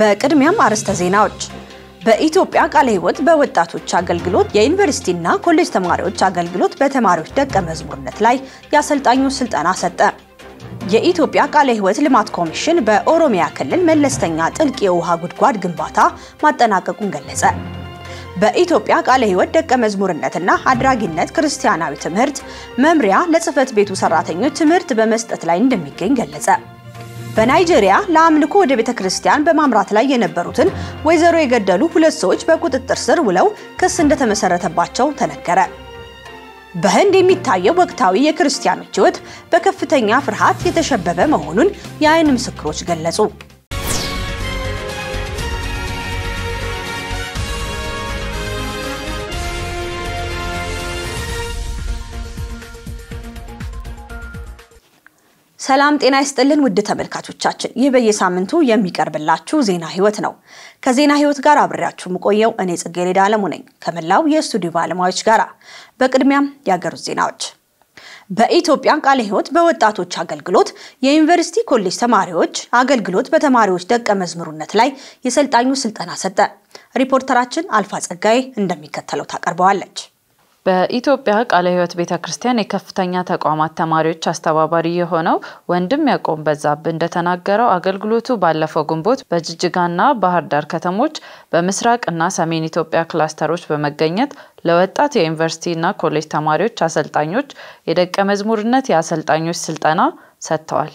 በቅድሚያም አርዕስተ ዜናዎች። በኢትዮጵያ ቃለ ሕይወት በወጣቶች አገልግሎት የዩኒቨርሲቲና ኮሌጅ ተማሪዎች አገልግሎት በተማሪዎች ደቀ መዝሙርነት ላይ የአሰልጣኙ ስልጠና ሰጠ። የኢትዮጵያ ቃለ ሕይወት ልማት ኮሚሽን በኦሮሚያ ክልል መለስተኛ ጥልቅ የውሃ ጉድጓድ ግንባታ ማጠናቀቁን ገለጸ። በኢትዮጵያ ቃለ ሕይወት ደቀ መዝሙርነትና አድራጊነት ክርስቲያናዊ ትምህርት መምሪያ ለጽህፈት ቤቱ ሰራተኞች ትምህርት በመስጠት ላይ እንደሚገኝ ገለጸ። በናይጄሪያ ለአምልኮ ወደ ቤተ ክርስቲያን በማምራት ላይ የነበሩትን ወይዘሮ የገደሉ ሁለት ሰዎች በቁጥጥር ስር ውለው ክስ እንደተመሰረተባቸው ተነገረ። በህንድ የሚታየው ወቅታዊ የክርስቲያኖች ህይወት በከፍተኛ ፍርሃት የተሸበበ መሆኑን የአይን ምስክሮች ገለጹ። ሰላም ጤና ይስጥልን ውድ ተመልካቾቻችን፣ ይህ በየሳምንቱ የሚቀርብላችሁ ዜና ህይወት ነው። ከዜና ህይወት ጋር አብሬያችሁ የምቆየው እኔ ጽጌረዳ አለሙ ነኝ ከመላው የስቱዲዮ ባለሙያዎች ጋር። በቅድሚያም የአገር ውስጥ ዜናዎች። በኢትዮጵያ ቃለ ህይወት በወጣቶች አገልግሎት የዩኒቨርሲቲ ኮሌጅ ተማሪዎች አገልግሎት በተማሪዎች ደቀ መዝሙርነት ላይ የሰልጣኙ ስልጠና ሰጠ። ሪፖርተራችን አልፋ ጸጋይ እንደሚከተለው ታቀርበዋለች። በኢትዮጵያ ቃለ ሕይወት ቤተ ክርስቲያን የከፍተኛ ተቋማት ተማሪዎች አስተባባሪ የሆነው ወንድም ያቆም በዛብ እንደተናገረው አገልግሎቱ ባለፈው ግንቦት በጅጅጋና ባህር ዳር ከተሞች በምስራቅና ሰሜን ኢትዮጵያ ክላስተሮች በመገኘት ለወጣት የዩኒቨርሲቲና ኮሌጅ ተማሪዎች አሰልጣኞች የደቀ መዝሙርነት የአሰልጣኞች ስልጠና ሰጥተዋል።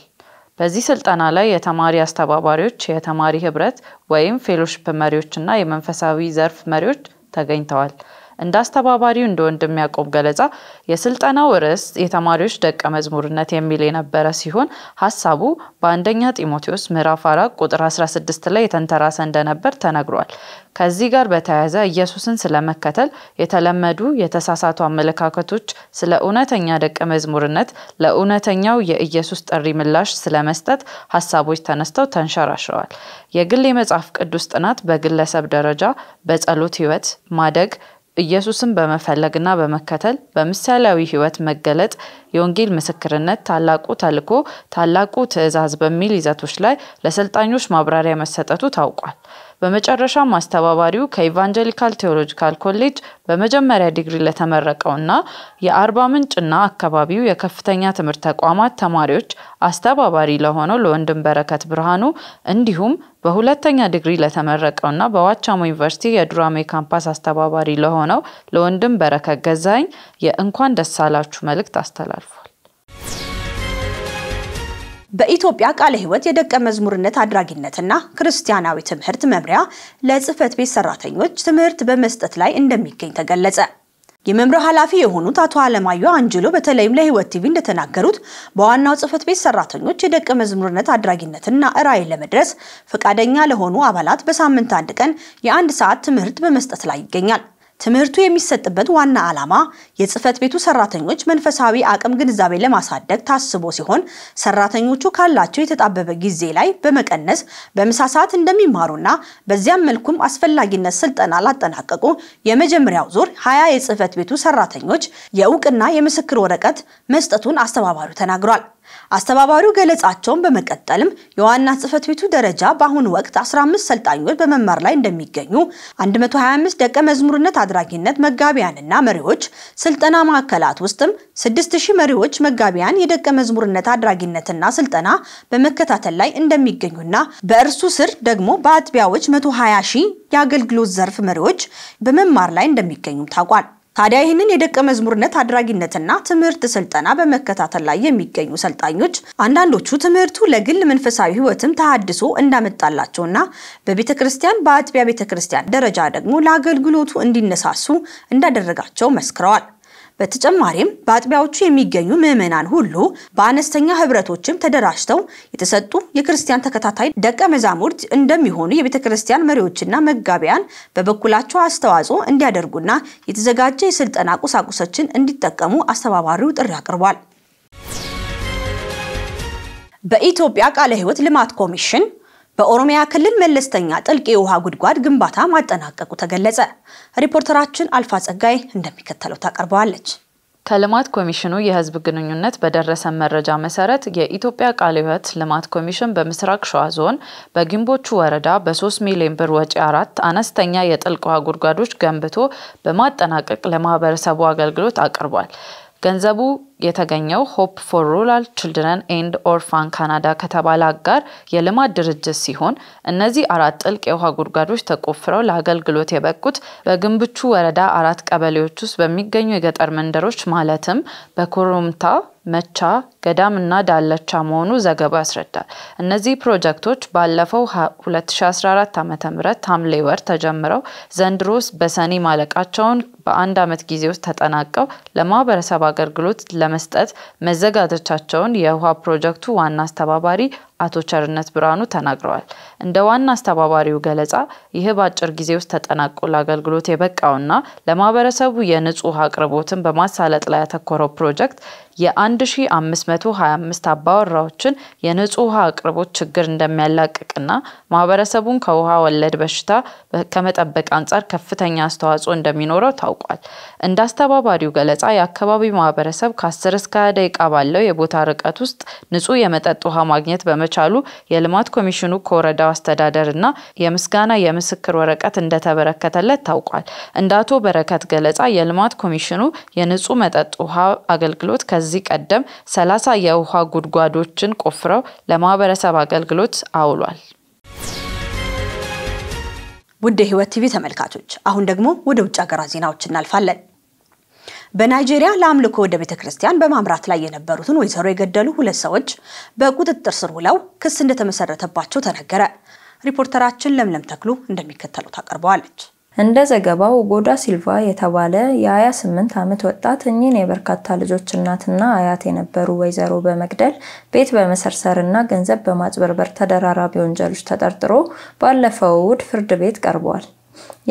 በዚህ ስልጠና ላይ የተማሪ አስተባባሪዎች፣ የተማሪ ህብረት ወይም ፌሎሽፕ መሪዎችና የመንፈሳዊ ዘርፍ መሪዎች ተገኝተዋል። እንደ አስተባባሪው እንደ ወንድም ያቆብ ገለጻ የስልጠናው ርዕስ የተማሪዎች ደቀ መዝሙርነት የሚል የነበረ ሲሆን ሀሳቡ በአንደኛ ጢሞቴዎስ ምዕራፍ 4 ቁጥር 16 ላይ የተንተራሰ እንደነበር ተነግሯል። ከዚህ ጋር በተያያዘ ኢየሱስን ስለመከተል የተለመዱ የተሳሳቱ አመለካከቶች፣ ስለ እውነተኛ ደቀ መዝሙርነት፣ ለእውነተኛው የኢየሱስ ጥሪ ምላሽ ስለመስጠት ሀሳቦች ተነስተው ተንሸራሽረዋል። የግል የመጽሐፍ ቅዱስ ጥናት በግለሰብ ደረጃ በጸሎት ህይወት ማደግ ኢየሱስን በመፈለግና በመከተል በምሳሌያዊ ሕይወት መገለጥ የወንጌል ምስክርነት ታላቁ ተልዕኮ ታላቁ ትእዛዝ በሚል ይዘቶች ላይ ለሰልጣኞች ማብራሪያ መሰጠቱ ታውቋል። በመጨረሻም አስተባባሪው ከኢቫንጀሊካል ቴዎሎጂካል ኮሌጅ በመጀመሪያ ዲግሪ ለተመረቀውና የአርባ ምንጭና አካባቢው የከፍተኛ ትምህርት ተቋማት ተማሪዎች አስተባባሪ ለሆነው ለወንድም በረከት ብርሃኑ እንዲሁም በሁለተኛ ዲግሪ ለተመረቀውና በዋቻሞ ዩኒቨርሲቲ የዱራሜ ካምፓስ አስተባባሪ ለሆነው ለወንድም በረከት ገዛኝ የእንኳን ደስ አላችሁ መልእክት አስተላል በኢትዮጵያ ቃለ ሕይወት የደቀ መዝሙርነት አድራጊነትና ክርስቲያናዊ ትምህርት መምሪያ ለጽህፈት ቤት ሰራተኞች ትምህርት በመስጠት ላይ እንደሚገኝ ተገለጸ። የመምሪያው ኃላፊ የሆኑት አቶ አለማየሁ አንጅሎ በተለይም ለሕይወት ቲቪ እንደተናገሩት በዋናው ጽህፈት ቤት ሰራተኞች የደቀ መዝሙርነት አድራጊነትና ራዕይ ለመድረስ ፈቃደኛ ለሆኑ አባላት በሳምንት አንድ ቀን የአንድ ሰዓት ትምህርት በመስጠት ላይ ይገኛል። ትምህርቱ የሚሰጥበት ዋና ዓላማ የጽህፈት ቤቱ ሰራተኞች መንፈሳዊ አቅም ግንዛቤ ለማሳደግ ታስቦ ሲሆን ሰራተኞቹ ካላቸው የተጣበበ ጊዜ ላይ በመቀነስ በምሳ ሰዓት እንደሚማሩና በዚያም መልኩም አስፈላጊነት ስልጠና ላጠናቀቁ የመጀመሪያው ዙር ሀያ የጽህፈት ቤቱ ሰራተኞች የእውቅና የምስክር ወረቀት መስጠቱን አስተባባሪው ተናግሯል። አስተባባሪው ገለጻቸውን በመቀጠልም የዋና ጽህፈት ቤቱ ደረጃ በአሁኑ ወቅት 15 ሰልጣኞች በመማር ላይ እንደሚገኙ 125 ደቀ መዝሙርነት አድራጊነት መጋቢያንና መሪዎች ስልጠና ማዕከላት ውስጥም 6000 መሪዎች መጋቢያን የደቀ መዝሙርነት አድራጊነትና ስልጠና በመከታተል ላይ እንደሚገኙና በእርሱ ስር ደግሞ በአጥቢያዎች 120 ሺህ የአገልግሎት ዘርፍ መሪዎች በመማር ላይ እንደሚገኙም ታውቋል። ታዲያ ይህንን የደቀ መዝሙርነት አድራጊነትና ትምህርት ስልጠና በመከታተል ላይ የሚገኙ ሰልጣኞች አንዳንዶቹ ትምህርቱ ለግል መንፈሳዊ ሕይወትም ተሃድሶ እንዳመጣላቸውና በቤተ ክርስቲያን በአጥቢያ ቤተ ክርስቲያን ደረጃ ደግሞ ለአገልግሎቱ እንዲነሳሱ እንዳደረጋቸው መስክረዋል። በተጨማሪም በአጥቢያዎቹ የሚገኙ ምዕመናን ሁሉ በአነስተኛ ህብረቶችም ተደራጅተው የተሰጡ የክርስቲያን ተከታታይ ደቀ መዛሙርት እንደሚሆኑ የቤተ ክርስቲያን መሪዎችና መጋቢያን በበኩላቸው አስተዋጽኦ እንዲያደርጉና የተዘጋጀ የስልጠና ቁሳቁሶችን እንዲጠቀሙ አስተባባሪው ጥሪ አቅርቧል። በኢትዮጵያ ቃለ ሕይወት ልማት ኮሚሽን በኦሮሚያ ክልል መለስተኛ ጥልቅ የውሃ ጉድጓድ ግንባታ ማጠናቀቁ ተገለጸ። ሪፖርተራችን አልፋ ጸጋይ እንደሚከተለው ታቀርበዋለች። ከልማት ኮሚሽኑ የህዝብ ግንኙነት በደረሰ መረጃ መሰረት የኢትዮጵያ ቃለ ሕይወት ልማት ኮሚሽን በምስራቅ ሸዋ ዞን በግንቦቹ ወረዳ በ3 ሚሊዮን ብር ወጪ አራት አነስተኛ የጥልቅ ውሃ ጉድጓዶች ገንብቶ በማጠናቀቅ ለማህበረሰቡ አገልግሎት አቅርቧል። ገንዘቡ የተገኘው ሆፕ ፎር ሩራል ችልድረን ኤንድ ኦርፋን ካናዳ ከተባለ አጋር የልማት ድርጅት ሲሆን እነዚህ አራት ጥልቅ የውሃ ጉድጓዶች ተቆፍረው ለአገልግሎት የበቁት በግንብቹ ወረዳ አራት ቀበሌዎች ውስጥ በሚገኙ የገጠር መንደሮች ማለትም በኮረምታ፣ መቻ፣ ገዳም እና ዳለቻ መሆኑ ዘገባው ያስረዳል። እነዚህ ፕሮጀክቶች ባለፈው 2014 ዓ ም ሐምሌ ወር ተጀምረው ዘንድሮስ በሰኔ ማለቃቸውን በአንድ ዓመት ጊዜ ውስጥ ተጠናቀው ለማህበረሰብ አገልግሎት ለመስጠት መዘጋጀታቸውን የውሃ ፕሮጀክቱ ዋና አስተባባሪ አቶ ቸርነት ብርሃኑ ተናግረዋል። እንደ ዋና አስተባባሪው ገለጻ ይህ በአጭር ጊዜ ውስጥ ተጠናቆ ለአገልግሎት የበቃውና ለማህበረሰቡ የንጹህ ውሃ አቅርቦትን በማሳለጥ ላይ ያተኮረው ፕሮጀክት የ1525 አባወራዎችን የንጹህ ውሃ አቅርቦት ችግር እንደሚያላቅቅና ማህበረሰቡን ከውሃ ወለድ በሽታ ከመጠበቅ አንጻር ከፍተኛ አስተዋጽኦ እንደሚኖረው ታውቋል። አስታውቋል። እንደ አስተባባሪው ገለጻ የአካባቢው ማህበረሰብ ከ10 እስከ 20 ደቂቃ ባለው የቦታ ርቀት ውስጥ ንጹህ የመጠጥ ውሃ ማግኘት በመቻሉ የልማት ኮሚሽኑ ከወረዳው አስተዳደር እና የምስጋና የምስክር ወረቀት እንደተበረከተለት ታውቋል። እንደ አቶ በረከት ገለጻ የልማት ኮሚሽኑ የንጹህ መጠጥ ውሃ አገልግሎት ከዚህ ቀደም 30 የውሃ ጉድጓዶችን ቆፍረው ለማህበረሰብ አገልግሎት አውሏል። ውድ የህይወት ቲቪ ተመልካቾች አሁን ደግሞ ወደ ውጭ ሀገራት ዜናዎች እናልፋለን። በናይጄሪያ ለአምልኮ ወደ ቤተ ክርስቲያን በማምራት ላይ የነበሩትን ወይዘሮ የገደሉ ሁለት ሰዎች በቁጥጥር ስር ውለው ክስ እንደተመሰረተባቸው ተነገረ። ሪፖርተራችን ለምለም ተክሉ እንደሚከተሉት አቀርበዋለች። እንደ ዘገባው ጎዳ ሲልቫ የተባለ የ28 ዓመት ወጣት እኚህን የበርካታ ልጆች እናትና አያት የነበሩ ወይዘሮ በመግደል ቤት በመሰርሰርና ገንዘብ በማጭበርበር ተደራራቢ ወንጀሎች ተጠርጥሮ ባለፈው እሁድ ፍርድ ቤት ቀርቧል።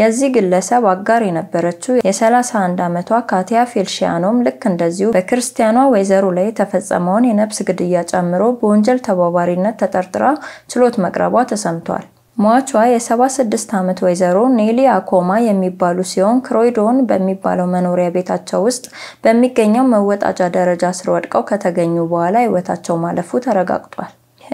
የዚህ ግለሰብ አጋር የነበረችው የ31 ዓመቷ ካቲያ ፌልሺያኖም ልክ እንደዚሁ በክርስቲያኗ ወይዘሮ ላይ የተፈጸመውን የነፍስ ግድያ ጨምሮ በወንጀል ተባባሪነት ተጠርጥራ ችሎት መቅረቧ ተሰምቷል። ሟቿ የ76 ዓመት ወይዘሮ ኔሊ አኮማ የሚባሉ ሲሆን ክሮይዶን በሚባለው መኖሪያ ቤታቸው ውስጥ በሚገኘው መወጣጫ ደረጃ ስር ወድቀው ከተገኙ በኋላ ህይወታቸው ማለፉ ተረጋግጧል።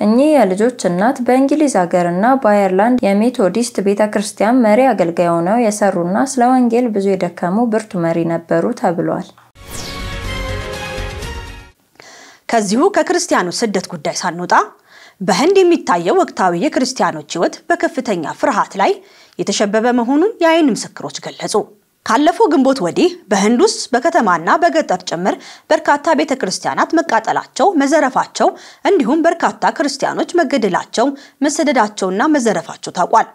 እኚህ የልጆች እናት በእንግሊዝ ሀገር እና በአየርላንድ የሜቶዲስት ቤተ ክርስቲያን መሪ አገልጋይ ሆነው የሰሩና ስለ ወንጌል ብዙ የደከሙ ብርቱ መሪ ነበሩ ተብሏል። ከዚሁ ከክርስቲያኑ ስደት ጉዳይ ሳንወጣ በህንድ የሚታየው ወቅታዊ የክርስቲያኖች ህይወት በከፍተኛ ፍርሃት ላይ የተሸበበ መሆኑን የአይን ምስክሮች ገለጹ። ካለፈው ግንቦት ወዲህ በህንድ ውስጥ በከተማና በገጠር ጭምር በርካታ ቤተ ክርስቲያናት መቃጠላቸው፣ መዘረፋቸው እንዲሁም በርካታ ክርስቲያኖች መገደላቸው፣ መሰደዳቸውና መዘረፋቸው ታውቋል።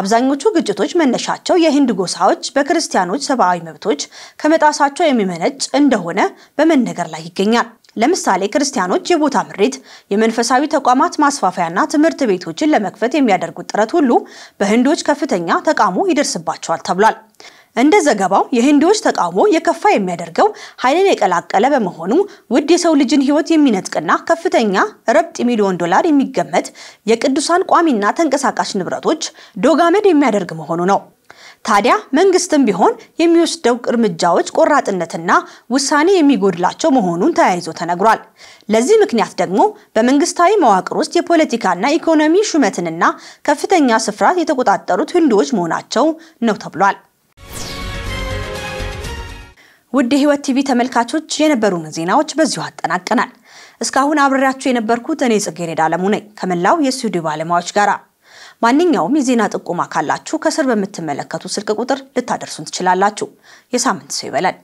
አብዛኞቹ ግጭቶች መነሻቸው የህንድ ጎሳዎች በክርስቲያኖች ሰብአዊ መብቶች ከመጣሳቸው የሚመነጭ እንደሆነ በመነገር ላይ ይገኛል። ለምሳሌ ክርስቲያኖች የቦታ ምሬት፣ የመንፈሳዊ ተቋማት ማስፋፊያና ትምህርት ቤቶችን ለመክፈት የሚያደርጉት ጥረት ሁሉ በህንዶች ከፍተኛ ተቃውሞ ይደርስባቸዋል ተብሏል። እንደ ዘገባው የህንዶች ተቃውሞ የከፋ የሚያደርገው ኃይልን የቀላቀለ በመሆኑ ውድ የሰው ልጅን ህይወት የሚነጥቅና ከፍተኛ ረብጥ ሚሊዮን ዶላር የሚገመት የቅዱሳን ቋሚና ተንቀሳቃሽ ንብረቶች ዶጋመድ የሚያደርግ መሆኑ ነው። ታዲያ መንግስትም ቢሆን የሚወስደው እርምጃዎች ቆራጥነትና ውሳኔ የሚጎድላቸው መሆኑን ተያይዞ ተነግሯል። ለዚህ ምክንያት ደግሞ በመንግስታዊ መዋቅር ውስጥ የፖለቲካና ኢኮኖሚ ሹመትንና ከፍተኛ ስፍራ የተቆጣጠሩት ህንዶች መሆናቸው ነው ተብሏል። ውድ የህይወት ቲቪ ተመልካቾች የነበሩን ዜናዎች በዚሁ አጠናቀናል። እስካሁን አብሬያችሁ የነበርኩት እኔ ጽጌረዳ አለሙ ነኝ ከመላው የስቱዲዮ ባለሙያዎች ጋር ማንኛውም የዜና ጥቆማ ካላችሁ ከስር በምትመለከቱ ስልክ ቁጥር ልታደርሱን ትችላላችሁ። የሳምንት ሰው ይበለን።